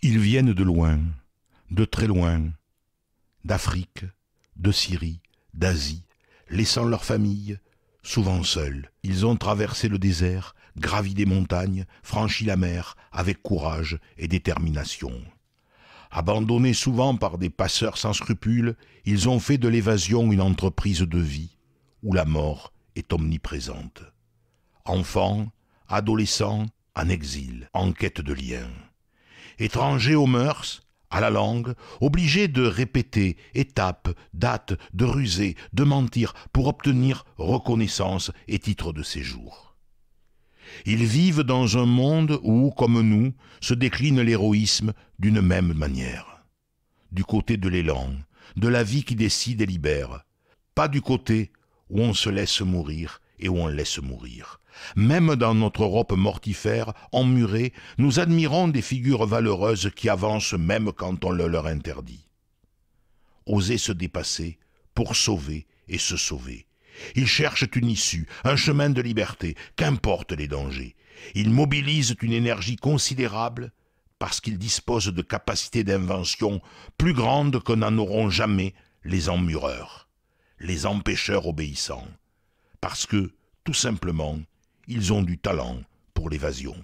Ils viennent de loin, de très loin, d'Afrique, de Syrie, d'Asie, laissant leur famille, souvent seuls. Ils ont traversé le désert, gravi des montagnes, franchi la mer avec courage et détermination. Abandonnés souvent par des passeurs sans scrupules, ils ont fait de l'évasion une entreprise de vie où la mort est omniprésente. Enfants, adolescents, en exil, en quête de liens. Étrangers aux mœurs, à la langue, obligés de répéter étapes, dates, de ruser, de mentir pour obtenir reconnaissance et titre de séjour. Ils vivent dans un monde où, comme nous, se décline l'héroïsme d'une même manière. Du côté de l'élan, de la vie qui décide et libère, pas du côté où on se laisse mourir et où on laisse mourir. Même dans notre Europe mortifère, emmurée, nous admirons des figures valeureuses qui avancent même quand on le leur interdit. Oser se dépasser pour sauver et se sauver. Ils cherchent une issue, un chemin de liberté, qu'importent les dangers. Ils mobilisent une énergie considérable parce qu'ils disposent de capacités d'invention plus grandes que n'en auront jamais les emmureurs, les empêcheurs obéissants parce que, tout simplement, ils ont du talent pour l'évasion.